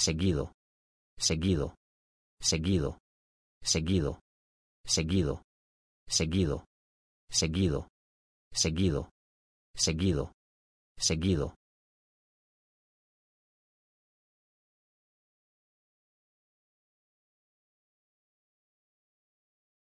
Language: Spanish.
seguido, seguido, seguido, seguido, seguido, seguido, seguido, seguido, seguido, seguido,